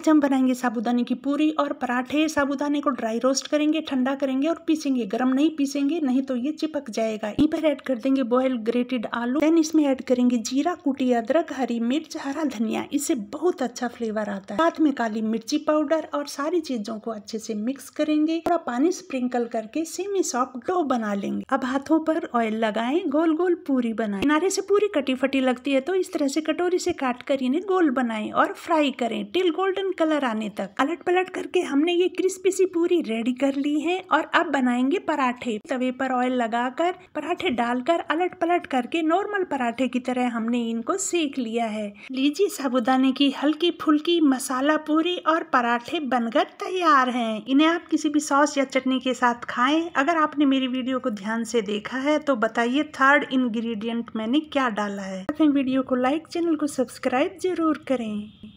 आज हम बनाएंगे साबूदाने की पूरी और पराठे साबूदाने को ड्राई रोस्ट करेंगे ठंडा करेंगे और पीसेंगे गर्म नहीं पीसेंगे नहीं तो ये चिपक जाएगा यहीं पर ऐड कर देंगे बॉयल ग्रेटेड आलू देन इसमें ऐड करेंगे जीरा कुटी अदरक हरी मिर्च हरा धनिया इससे बहुत अच्छा फ्लेवर आता है साथ में काली मिर्ची पाउडर और सारी चीजों को अच्छे से मिक्स करेंगे थोड़ा पानी स्प्रिंकल करके सेमी सॉफ्ट डो बना लेंगे अब हाथों पर ऑयल लगाए गोल गोल पूरी बनाए किनारे से पूरी कटी फटी लगती है तो इस तरह से कटोरी से काट कर इन्हें गोल बनाए और फ्राई करें टिल गोल्डन कलर आने तक पलट पलट करके हमने ये क्रिस्पी सी पूरी रेडी कर ली है और अब बनाएंगे पराठे तवे पर ऑयल लगाकर पराठे डालकर अलट पलट करके नॉर्मल पराठे की तरह हमने इनको सेक लिया है लीजिए साबुदाने की हल्की फुल्की मसाला पूरी और पराठे बनकर तैयार हैं इन्हें आप किसी भी सॉस या चटनी के साथ खाएं अगर आपने मेरी वीडियो को ध्यान से देखा है तो बताइए थर्ड इंग्रेडिएंट मैंने क्या डाला है अपने वीडियो को लाइक चैनल को सब्सक्राइब जरूर करें